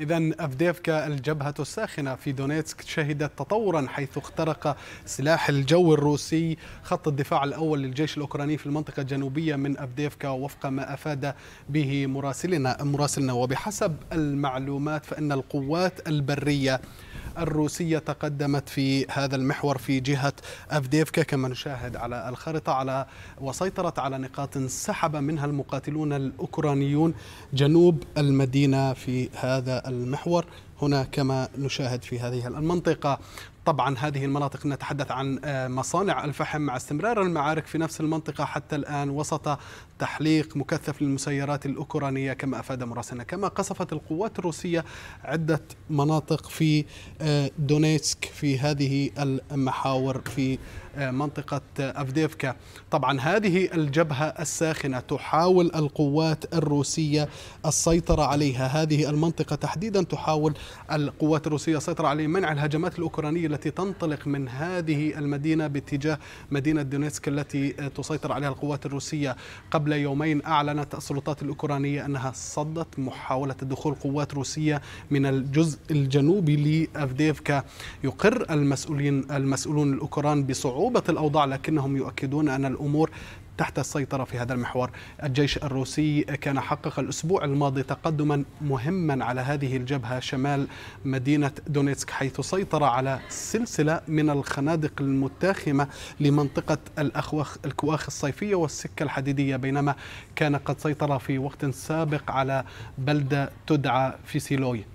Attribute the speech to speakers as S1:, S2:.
S1: إذا أفديفكا الجبهة الساخنة في دونيتسك شهدت تطورا حيث اخترق سلاح الجو الروسي خط الدفاع الأول للجيش الأوكراني في المنطقة الجنوبية من أفديفكا وفق ما أفاد به مراسلنا مراسلنا وبحسب المعلومات فإن القوات البرية الروسية تقدمت في هذا المحور في جهة أفديفكا كما نشاهد على الخريطة على وسيطرت على نقاط سحب منها المقاتلون الأوكرانيون جنوب المدينة في هذا المحور هنا كما نشاهد في هذه المنطقة طبعا هذه المناطق نتحدث عن آه، مصانع الفحم مع استمرار المعارك في نفس المنطقة حتى الآن وسط تحليق مكثف للمسيرات الأوكرانية كما أفاد مراسلنا كما قصفت القوات الروسية عدة مناطق في آه، دونيتسك في هذه المحاور في آه، منطقة أفديفكا طبعا هذه الجبهة الساخنة تحاول القوات الروسية السيطرة عليها هذه المنطقة تحديدا تحاول القوات الروسية سيطر عليه منع الهجمات الأوكرانية التي تنطلق من هذه المدينة باتجاه مدينة دونيتسك التي تسيطر عليها القوات الروسية قبل يومين أعلنت السلطات الأوكرانية أنها صدت محاولة دخول قوات روسية من الجزء الجنوبي لأفديفكا يقر المسؤولين المسؤولون الأوكران بصعوبة الأوضاع لكنهم يؤكدون أن الأمور تحت السيطرة في هذا المحور الجيش الروسي كان حقق الأسبوع الماضي تقدما مهما على هذه الجبهة شمال مدينة دونيتسك حيث سيطر على سلسلة من الخنادق المتاخمة لمنطقة الأخوخ الكواخ الصيفية والسكة الحديدية بينما كان قد سيطر في وقت سابق على بلدة تدعى فيسيلوي